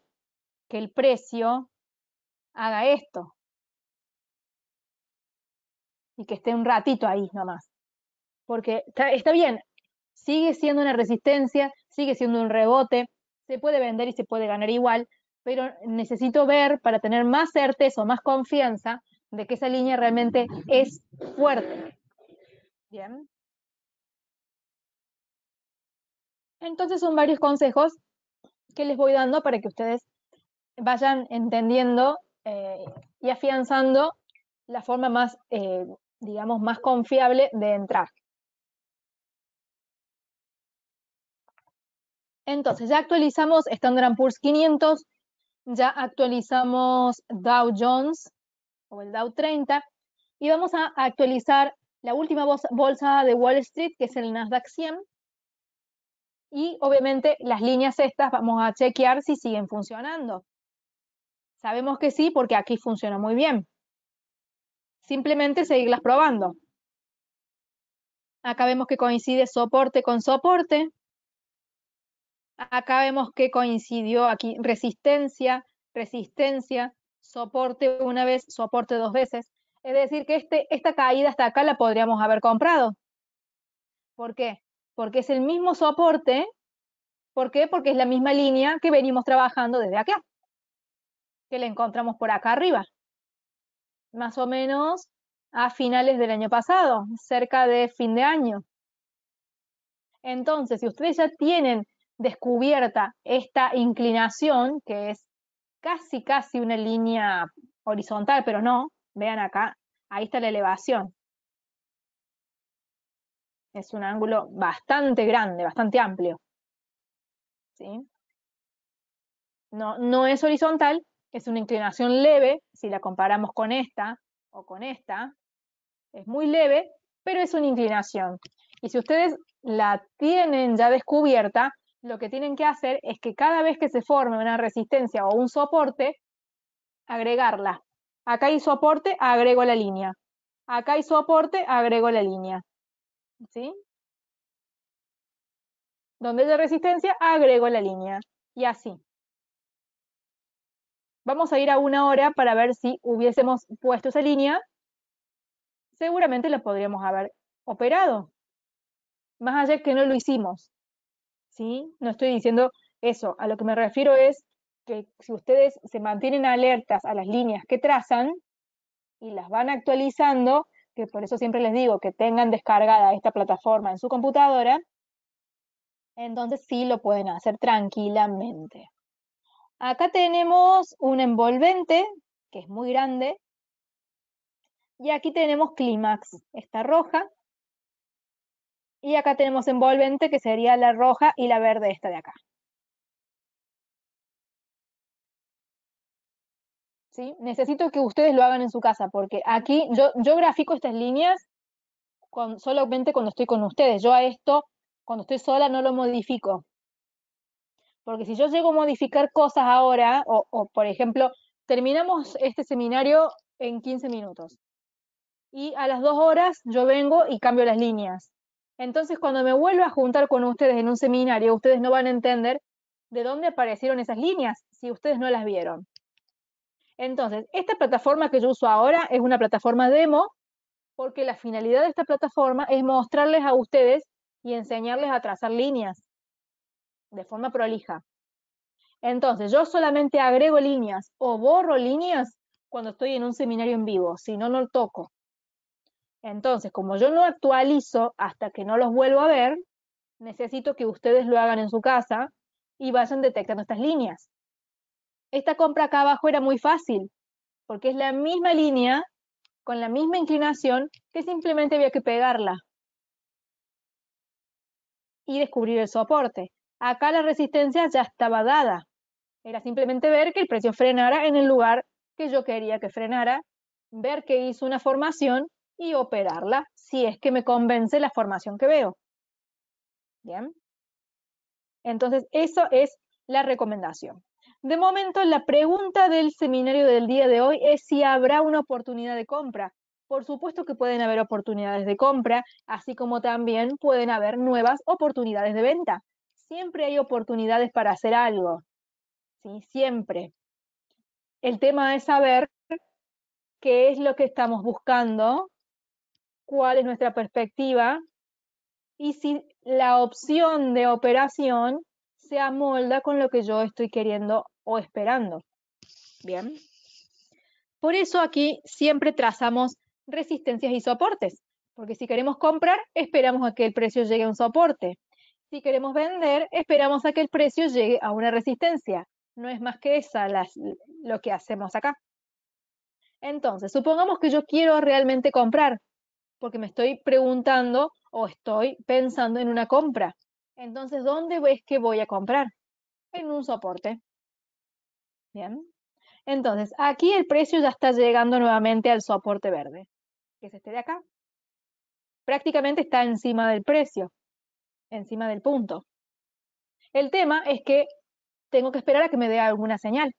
que el precio haga esto y que esté un ratito ahí nomás. Porque está bien, sigue siendo una resistencia, sigue siendo un rebote, se puede vender y se puede ganar igual, pero necesito ver para tener más certeza o más confianza de que esa línea realmente es fuerte. Bien. Entonces son varios consejos que les voy dando para que ustedes vayan entendiendo eh, y afianzando la forma más, eh, digamos, más confiable de entrar. Entonces, ya actualizamos Standard Poor's 500, ya actualizamos Dow Jones o el Dow 30 y vamos a actualizar la última bolsa de Wall Street, que es el Nasdaq 100. Y obviamente las líneas estas vamos a chequear si siguen funcionando. Sabemos que sí, porque aquí funciona muy bien. Simplemente seguirlas probando. Acá vemos que coincide soporte con soporte. Acá vemos que coincidió aquí resistencia, resistencia, soporte una vez, soporte dos veces. Es decir, que este, esta caída hasta acá la podríamos haber comprado. ¿Por qué? Porque es el mismo soporte. ¿Por qué? Porque es la misma línea que venimos trabajando desde acá. Que la encontramos por acá arriba. Más o menos a finales del año pasado, cerca de fin de año. Entonces, si ustedes ya tienen descubierta esta inclinación, que es casi, casi una línea horizontal, pero no, vean acá, ahí está la elevación. Es un ángulo bastante grande, bastante amplio. ¿Sí? No, no es horizontal, es una inclinación leve, si la comparamos con esta o con esta, es muy leve, pero es una inclinación. Y si ustedes la tienen ya descubierta, lo que tienen que hacer es que cada vez que se forme una resistencia o un soporte, agregarla. Acá hay soporte, agrego la línea. Acá hay soporte, agrego la línea. ¿Sí? Donde hay resistencia, agrego la línea. Y así. Vamos a ir a una hora para ver si hubiésemos puesto esa línea. Seguramente la podríamos haber operado. Más allá que no lo hicimos. No estoy diciendo eso, a lo que me refiero es que si ustedes se mantienen alertas a las líneas que trazan y las van actualizando, que por eso siempre les digo que tengan descargada esta plataforma en su computadora, entonces sí lo pueden hacer tranquilamente. Acá tenemos un envolvente, que es muy grande, y aquí tenemos clímax, esta roja, y acá tenemos envolvente, que sería la roja y la verde esta de acá. ¿Sí? Necesito que ustedes lo hagan en su casa, porque aquí yo, yo grafico estas líneas con, solamente cuando estoy con ustedes. Yo a esto, cuando estoy sola, no lo modifico. Porque si yo llego a modificar cosas ahora, o, o por ejemplo, terminamos este seminario en 15 minutos. Y a las dos horas yo vengo y cambio las líneas. Entonces, cuando me vuelva a juntar con ustedes en un seminario, ustedes no van a entender de dónde aparecieron esas líneas si ustedes no las vieron. Entonces, esta plataforma que yo uso ahora es una plataforma demo porque la finalidad de esta plataforma es mostrarles a ustedes y enseñarles a trazar líneas de forma prolija. Entonces, yo solamente agrego líneas o borro líneas cuando estoy en un seminario en vivo, si no, no lo toco. Entonces, como yo no actualizo hasta que no los vuelvo a ver, necesito que ustedes lo hagan en su casa y vayan detectando estas líneas. Esta compra acá abajo era muy fácil, porque es la misma línea con la misma inclinación que simplemente había que pegarla y descubrir el soporte. Acá la resistencia ya estaba dada. Era simplemente ver que el precio frenara en el lugar que yo quería que frenara, ver que hizo una formación y operarla si es que me convence la formación que veo. Bien. Entonces, eso es la recomendación. De momento, la pregunta del seminario del día de hoy es si habrá una oportunidad de compra. Por supuesto que pueden haber oportunidades de compra, así como también pueden haber nuevas oportunidades de venta. Siempre hay oportunidades para hacer algo. ¿sí? Siempre. El tema es saber qué es lo que estamos buscando cuál es nuestra perspectiva y si la opción de operación se amolda con lo que yo estoy queriendo o esperando. Bien. Por eso aquí siempre trazamos resistencias y soportes, porque si queremos comprar, esperamos a que el precio llegue a un soporte. Si queremos vender, esperamos a que el precio llegue a una resistencia. No es más que esa lo que hacemos acá. Entonces, supongamos que yo quiero realmente comprar, porque me estoy preguntando o estoy pensando en una compra. Entonces, ¿dónde ves que voy a comprar? En un soporte. Bien. Entonces, aquí el precio ya está llegando nuevamente al soporte verde, que es este de acá. Prácticamente está encima del precio, encima del punto. El tema es que tengo que esperar a que me dé alguna señal.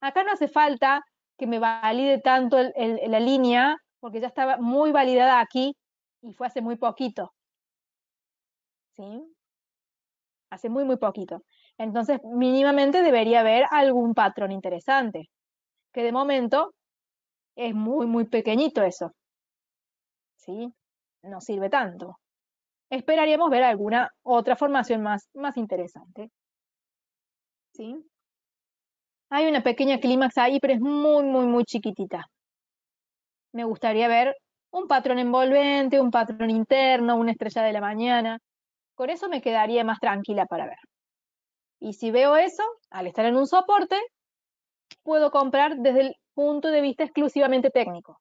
Acá no hace falta que me valide tanto la línea porque ya estaba muy validada aquí y fue hace muy poquito. ¿Sí? Hace muy, muy poquito. Entonces, mínimamente debería haber algún patrón interesante, que de momento es muy, muy pequeñito eso. ¿Sí? No sirve tanto. Esperaríamos ver alguna otra formación más, más interesante. ¿Sí? Hay una pequeña clímax ahí, pero es muy, muy, muy chiquitita me gustaría ver un patrón envolvente, un patrón interno, una estrella de la mañana. Con eso me quedaría más tranquila para ver. Y si veo eso, al estar en un soporte, puedo comprar desde el punto de vista exclusivamente técnico.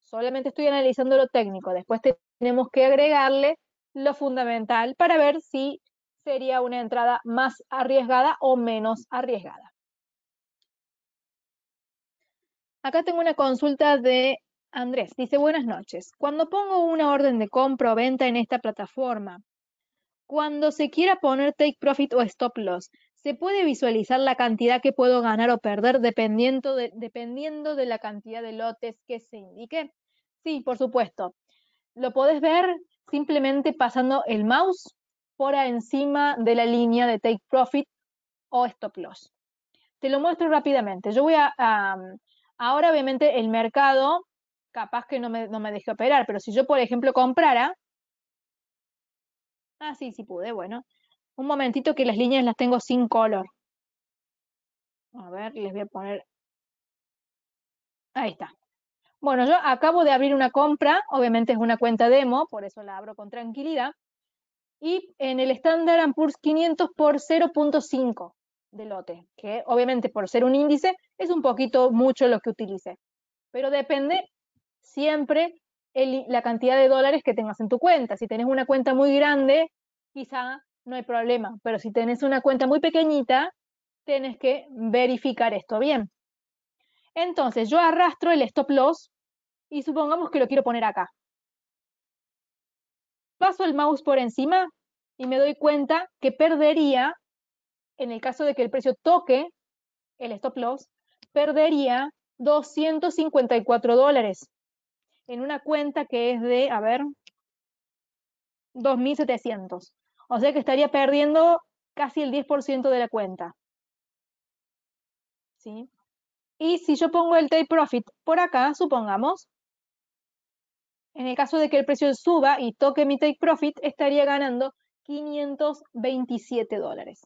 Solamente estoy analizando lo técnico. Después tenemos que agregarle lo fundamental para ver si sería una entrada más arriesgada o menos arriesgada. Acá tengo una consulta de Andrés dice, buenas noches. Cuando pongo una orden de compra o venta en esta plataforma, cuando se quiera poner take profit o stop loss, ¿se puede visualizar la cantidad que puedo ganar o perder dependiendo de, la cantidad de lotes que se indique? Sí, por supuesto. Lo podés ver simplemente pasando el mouse por encima de la línea de take profit o stop loss. Te lo muestro rápidamente. Yo voy a... ahora obviamente el mercado capaz que no me, no me dejé operar, pero si yo, por ejemplo, comprara... Ah, sí, sí pude, bueno. Un momentito que las líneas las tengo sin color. A ver, les voy a poner... Ahí está. Bueno, yo acabo de abrir una compra, obviamente es una cuenta demo, por eso la abro con tranquilidad. Y en el estándar Poor's 500 por 0.5 de lote, que obviamente por ser un índice es un poquito mucho lo que utilice. Pero depende siempre la cantidad de dólares que tengas en tu cuenta. Si tenés una cuenta muy grande, quizá no hay problema, pero si tenés una cuenta muy pequeñita, tenés que verificar esto bien. Entonces, yo arrastro el stop loss y supongamos que lo quiero poner acá. Paso el mouse por encima y me doy cuenta que perdería, en el caso de que el precio toque el stop loss, perdería 254 dólares en una cuenta que es de, a ver, 2.700. O sea que estaría perdiendo casi el 10% de la cuenta. ¿Sí? Y si yo pongo el take profit por acá, supongamos, en el caso de que el precio suba y toque mi take profit, estaría ganando 527 dólares.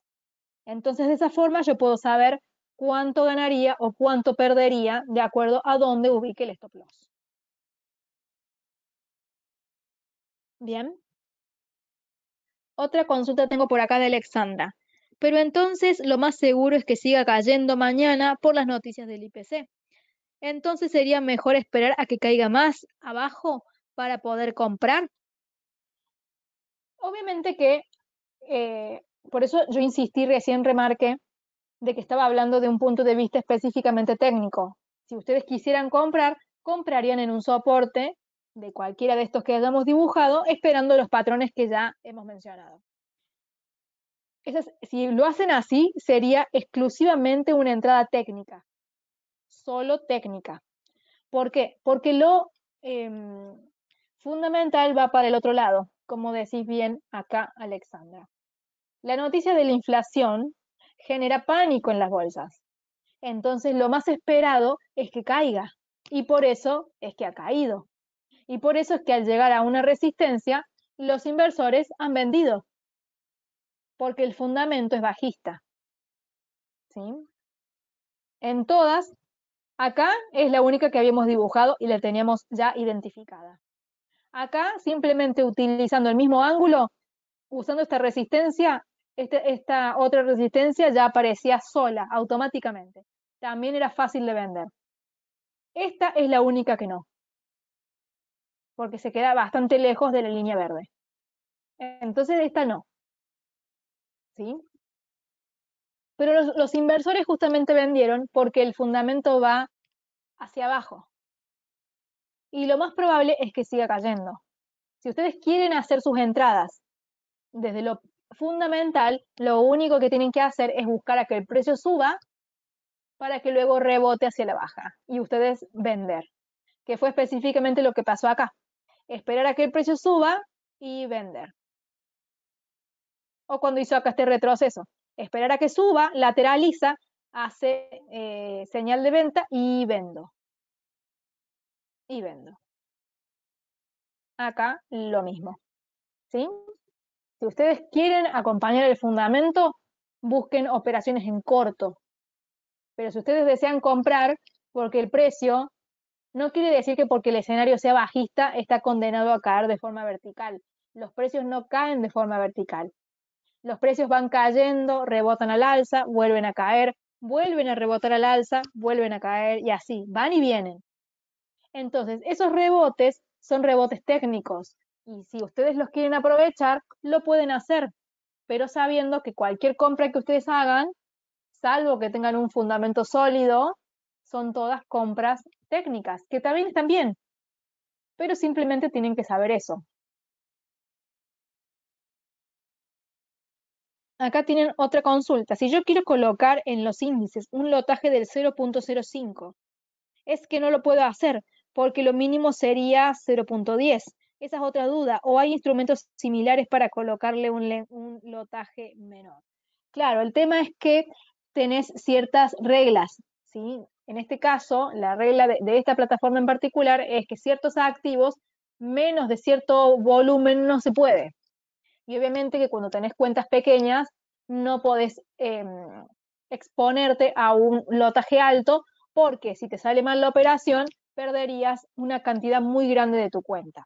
Entonces, de esa forma yo puedo saber cuánto ganaría o cuánto perdería de acuerdo a dónde ubique el stop loss. Bien. Otra consulta tengo por acá de Alexandra. Pero entonces lo más seguro es que siga cayendo mañana por las noticias del IPC. Entonces sería mejor esperar a que caiga más abajo para poder comprar. Obviamente que, eh, por eso yo insistí, recién remarqué, de que estaba hablando de un punto de vista específicamente técnico. Si ustedes quisieran comprar, comprarían en un soporte de cualquiera de estos que hayamos dibujado, esperando los patrones que ya hemos mencionado. si lo hacen así, sería exclusivamente una entrada técnica, solo técnica. ¿Por qué? Porque lo em, fundamental va para el otro lado, como decís bien acá, Alexandra. La noticia de la inflación genera pánico en las bolsas. Entonces, lo más esperado es que caiga. Y por eso es que ha caído. Y por eso es que al llegar a una resistencia, los inversores han vendido, porque el fundamento es bajista. ¿Sí? En todas, acá es la única que habíamos dibujado y la teníamos ya identificada. Acá, simplemente utilizando el mismo ángulo, usando esta resistencia, este, esta otra resistencia ya aparecía sola automáticamente. También era fácil de vender. Esta es la única que no porque se queda bastante lejos de la línea verde. Entonces esta no. ¿Sí? Pero los, los inversores justamente vendieron porque el fundamento va hacia abajo. Y lo más probable es que siga cayendo. Si ustedes quieren hacer sus entradas desde lo fundamental, lo único que tienen que hacer es buscar a que el precio suba para que luego rebote hacia la baja y ustedes vender, que fue específicamente lo que pasó acá esperar a que el precio suba y vender. O cuando hizo acá este retroceso, esperar a que suba, lateraliza, hace eh, señal de venta y vendo. Y vendo. Acá lo mismo. ¿Sí? Si ustedes quieren acompañar el fundamento, busquen operaciones en corto. Pero si ustedes desean comprar porque el precio no quiere decir que porque el escenario sea bajista está condenado a caer de forma vertical. Los precios no caen de forma vertical. Los precios van cayendo, rebotan al alza, vuelven a caer, vuelven a rebotar al alza, vuelven a caer y así, van y vienen. Entonces, esos rebotes son rebotes técnicos y si ustedes los quieren aprovechar, lo pueden hacer, pero sabiendo que cualquier compra que ustedes hagan, salvo que tengan un fundamento sólido, son todas compras técnicas, que también están bien, pero simplemente tienen que saber eso. Acá tienen otra consulta. Si yo quiero colocar en los índices un lotaje del 0.05, es que no lo puedo hacer porque lo mínimo sería 0.10. Esa es otra duda. ¿O hay instrumentos similares para colocarle un, lotaje menor? Claro, el tema es que tenés ciertas reglas, ¿sí? En este caso, la regla de, esta plataforma en particular es que ciertos activos menos de cierto volumen no se puede. Y obviamente que cuando tenés cuentas pequeñas, no podés em, exponerte a un lotaje alto, porque si te sale mal la operación, perderías una cantidad muy grande de tu cuenta.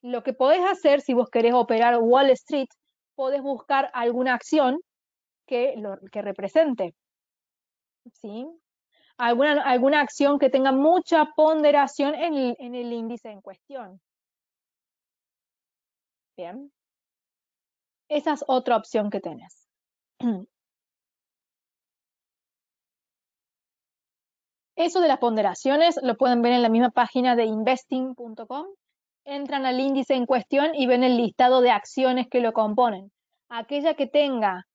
Lo que podés hacer si vos querés operar Wall Street, podés buscar alguna acción que, que represente. ¿Sí? alguna, acción que tenga mucha ponderación en el, en el índice en cuestión. Bien. Esa es otra opción que tenés. Eso de las ponderaciones lo pueden ver en la misma página de investing.com. Entran al índice en cuestión y ven el listado de acciones que lo componen. Aquella que tenga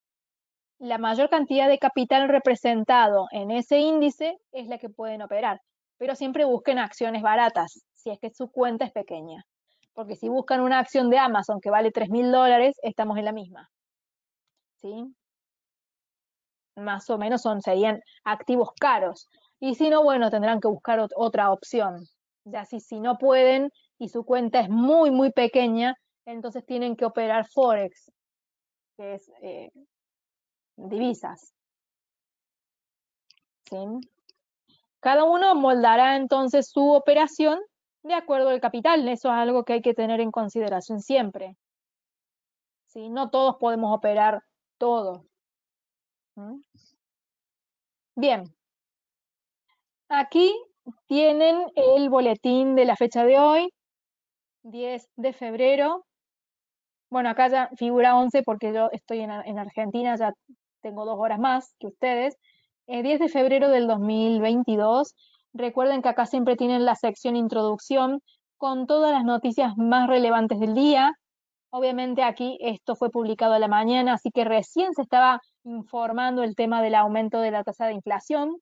la mayor cantidad de capital representado en ese índice es la que pueden operar, pero siempre busquen acciones baratas, si es que su cuenta es pequeña. Porque si buscan una acción de Amazon que vale 3.000 mil dólares, estamos en la misma. ¿Sí? Más o menos son, serían activos caros. Y si no, bueno, tendrán que buscar otra opción. Ya si, si no pueden y su cuenta es muy, muy pequeña, entonces tienen que operar Forex, que es eh, divisas. ¿Sí? Cada uno moldará entonces su operación de acuerdo al capital. Eso es algo que hay que tener en consideración siempre. ¿Sí? No todos podemos operar todo. ¿Mm? Bien. Aquí tienen el boletín de la fecha de hoy, 10 de febrero. Bueno, acá ya figura 11 porque yo estoy en Argentina, ya tengo dos horas más que ustedes. El eh, 10 de febrero del 2022. Recuerden que acá siempre tienen la sección introducción con todas las noticias más relevantes del día. Obviamente aquí esto fue publicado a la mañana, así que recién se estaba informando el tema del aumento de la tasa de inflación.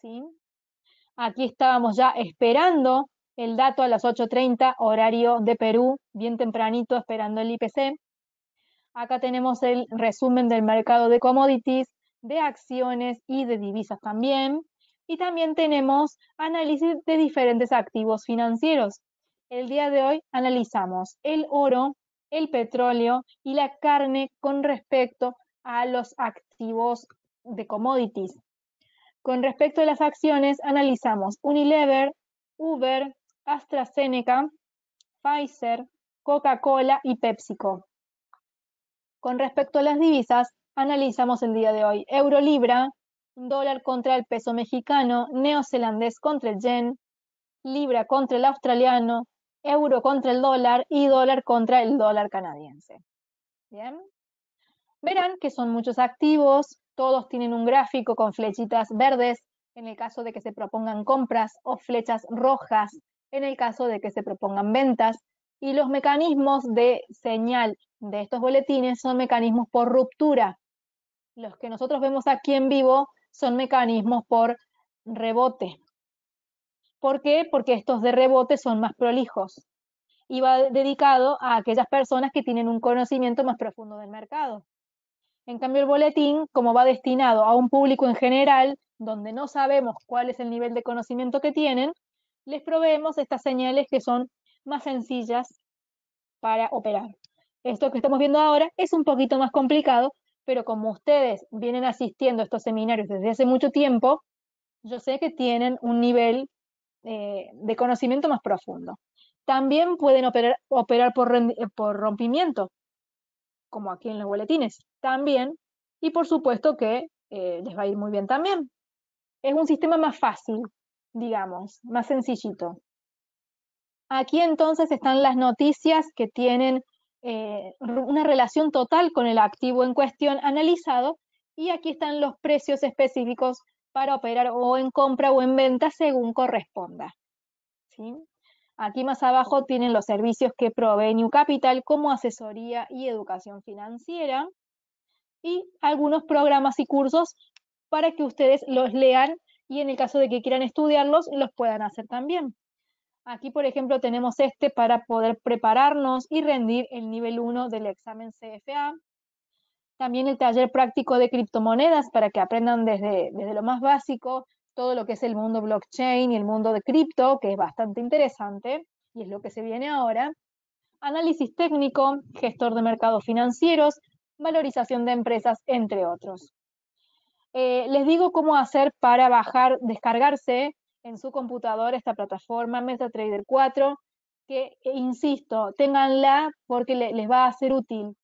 ¿sí? Aquí estábamos ya esperando el dato a las 8.30, horario de Perú, bien tempranito, esperando el IPC. Acá tenemos el resumen del mercado de commodities, de acciones y de divisas también. Y también tenemos análisis de diferentes activos financieros. El día de hoy analizamos el oro, el petróleo y la carne con respecto a los activos de commodities. Con respecto a las acciones, analizamos Unilever, Uber, AstraZeneca, Pfizer, Coca-Cola y PepsiCo. Con respecto a las divisas, analizamos el día de hoy euro-libra, dólar contra el peso mexicano, neozelandés contra el yen, libra contra el australiano, euro contra el dólar y dólar contra el dólar canadiense. Verán que son muchos activos, todos tienen un gráfico con flechitas verdes en el caso de que se propongan compras o flechas rojas en el caso de que se propongan ventas y los mecanismos de señal de estos boletines son mecanismos por ruptura. Los que nosotros vemos aquí en vivo son mecanismos por rebote. ¿Por qué? Porque estos de rebote son más prolijos y va dedicado a aquellas personas que tienen un conocimiento más profundo del mercado. En cambio, el boletín, como va destinado a un público en general, donde no sabemos cuál es el nivel de conocimiento que tienen, les proveemos estas señales que son más sencillas para operar. Esto que estamos viendo ahora es un poquito más complicado, pero como ustedes vienen asistiendo a estos seminarios desde hace mucho tiempo, yo sé que tienen un nivel eh, de conocimiento más profundo. También pueden operar, eh, por, rompimiento, como aquí en los boletines, también, y por supuesto que eh, les va a ir muy bien también. Es un sistema más fácil, digamos, más sencillito. Aquí entonces están las noticias que tienen eh, una relación total con el activo en cuestión analizado y aquí están los precios específicos para operar o en compra o en venta según corresponda. ¿sí? Aquí más abajo tienen los servicios que provee New Capital como asesoría y educación financiera y algunos programas y cursos para que ustedes los lean y en el caso de que quieran estudiarlos, los puedan hacer también. Aquí, por ejemplo, tenemos este para poder prepararnos y rendir el nivel 1 del examen CFA. También el taller práctico de criptomonedas para que aprendan desde, desde lo más básico todo lo que es el mundo blockchain y el mundo de cripto, que es bastante interesante y es lo que se viene ahora. Análisis técnico, gestor de mercados financieros, valorización de empresas, entre otros. Eh, les digo cómo hacer para bajar, descargarse en su computador, esta plataforma MetaTrader 4, que, eh, insisto, tenganla porque les va a ser útil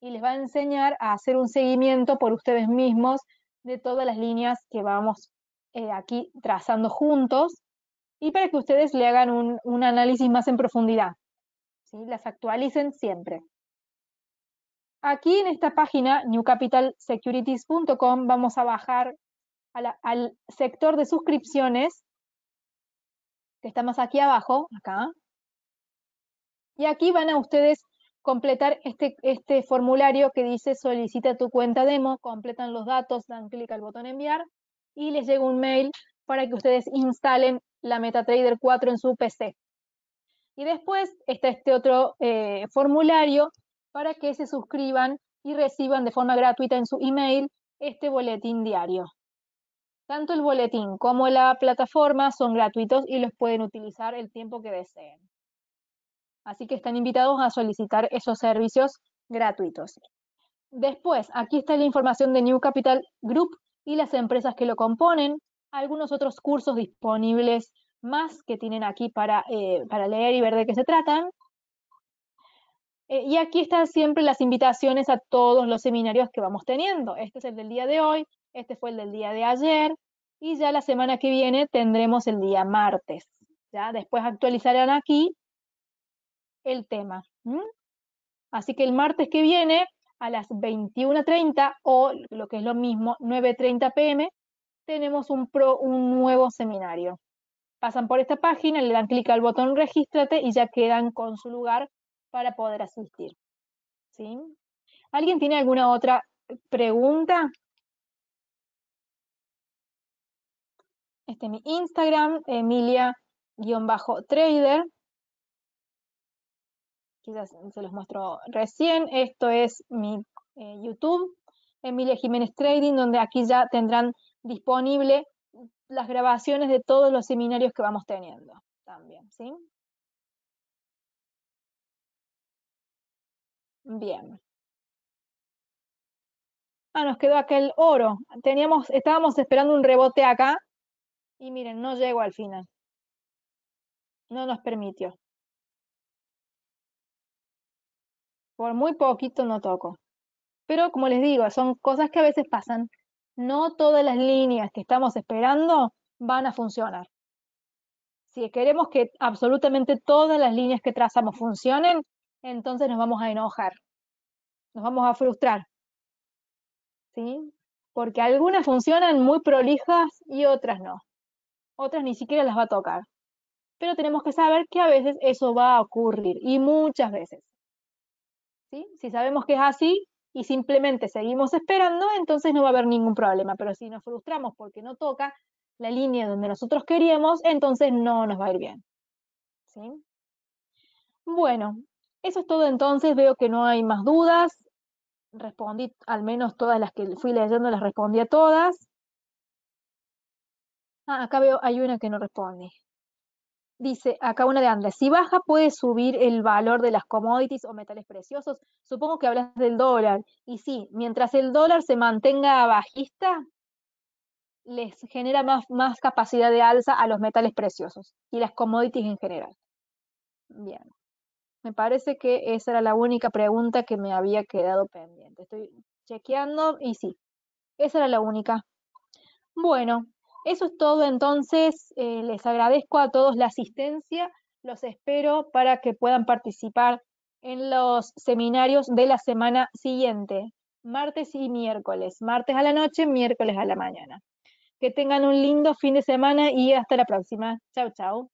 y les va a enseñar a hacer un seguimiento por ustedes mismos de todas las líneas que vamos eh, aquí trazando juntos y para que ustedes le hagan un, análisis más en profundidad. ¿sí? Las actualicen siempre. Aquí en esta página, newcapitalsecurities.com, vamos a bajar al sector de suscripciones que está más aquí abajo, acá. Y aquí van a ustedes completar este, este, formulario que dice solicita tu cuenta demo, completan los datos, dan clic al botón enviar y les llega un mail para que ustedes instalen la MetaTrader 4 en su PC. Y después está este otro eh, formulario para que se suscriban y reciban de forma gratuita en su email este boletín diario. Tanto el boletín como la plataforma son gratuitos y los pueden utilizar el tiempo que deseen. Así que están invitados a solicitar esos servicios gratuitos. Después, aquí está la información de New Capital Group y las empresas que lo componen, algunos otros cursos disponibles más que tienen aquí para, eh, leer y ver de qué se tratan. Eh, y aquí están siempre las invitaciones a todos los seminarios que vamos teniendo. Este es el del día de hoy, este fue el del día de ayer y ya la semana que viene tendremos el día martes. Ya después actualizarán aquí el tema. Así que el martes que viene a las 21.30 o lo que es lo mismo, 9.30 pm, tenemos un, un nuevo seminario. Pasan por esta página, le dan clic al botón regístrate y ya quedan con su lugar para poder asistir. ¿Sí? ¿Alguien tiene alguna otra pregunta? este, es mi Instagram, Emilia-Trader. Quizás se los muestro recién. Esto es mi eh, YouTube, Emilia Jiménez Trading, donde aquí ya tendrán disponible las grabaciones de todos los seminarios que vamos teniendo también, ¿sí? Bien. Ah, nos quedó aquel oro. Teníamos, estábamos esperando un rebote acá y miren, no llego al final. No nos permitió. Por muy poquito no toco. Pero como les digo, son cosas que a veces pasan. No todas las líneas que estamos esperando van a funcionar. Si queremos que absolutamente todas las líneas que trazamos funcionen, entonces nos vamos a enojar, nos vamos a frustrar. ¿Sí? Porque algunas funcionan muy prolijas y otras no otras ni siquiera las va a tocar. Pero tenemos que saber que a veces eso va a ocurrir y muchas veces. Si sabemos que es así y simplemente seguimos esperando, entonces no va a haber ningún problema. Pero si nos frustramos porque no toca la línea donde nosotros queríamos, entonces no nos va a ir bien. Bueno, eso es todo entonces. Veo que no hay más dudas. Respondí al menos todas las que fui leyendo, las respondí a todas. Ah, acá veo, hay una que no responde. Dice, acá una de Andrés. si baja puede subir el valor de las commodities o metales preciosos. Supongo que hablas del dólar. Y sí, mientras el dólar se mantenga bajista, les genera más, más capacidad de alza a los metales preciosos y las commodities en general. Bien, me parece que esa era la única pregunta que me había quedado pendiente. Estoy chequeando y sí, esa era la única. Bueno, eso es todo entonces. Eh, les agradezco a todos la asistencia. Los espero para que puedan participar en los seminarios de la semana siguiente, martes y miércoles. Martes a la noche, miércoles a la mañana. Que tengan un lindo fin de semana y hasta la próxima. Chau, chau.